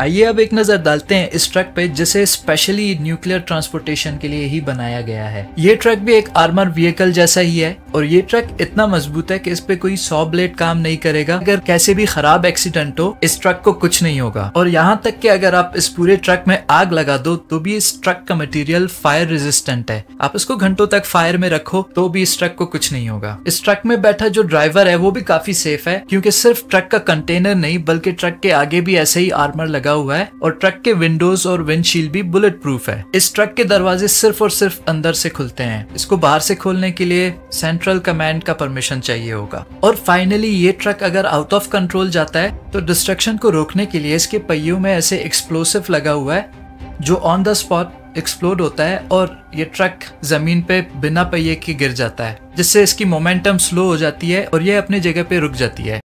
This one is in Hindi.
आइए अब एक नज़र डालते हैं इस ट्रक पे जिसे स्पेशली न्यूक्लियर ट्रांसपोर्टेशन के लिए ही बनाया गया है ये ट्रक भी एक आर्मर व्हीकल जैसा ही है और ये ट्रक इतना मजबूत है कि इस पे कोई सौ ब्लेड काम नहीं करेगा अगर कैसे भी खराब एक्सीडेंट हो इस ट्रक को कुछ नहीं होगा और यहाँ तक कि अगर आप इस पूरे ट्रक में आग लगा दो तो भी इस ट्रक का मटेरियल फायर रेजिस्टेंट है आप इसको घंटों तक फायर में रखो तो भी इस ट्रक को कुछ नहीं होगा इस ट्रक में बैठा जो ड्राइवर है वो भी काफी सेफ है क्योंकि सिर्फ ट्रक का कंटेनर नहीं बल्कि ट्रक के आगे भी ऐसे ही आर्मर लगा हुआ है और ट्रक के विंडोज और विंडशील्ड भी बुलेट प्रूफ है इस ट्रक के दरवाजे सिर्फ और सिर्फ अंदर से खुलते हैं इसको बाहर से खोलने के लिए सेंट सेंट्रल कमांड का परमिशन चाहिए होगा और फाइनली ये ट्रक अगर आउट ऑफ कंट्रोल जाता है तो डिस्ट्रक्शन को रोकने के लिए इसके पहियों में ऐसे एक्सप्लोसिव लगा हुआ है जो ऑन द स्पॉट एक्सप्लोड होता है और ये ट्रक जमीन पे बिना पहिए के गिर जाता है जिससे इसकी मोमेंटम स्लो हो जाती है और ये अपनी जगह पे रुक जाती है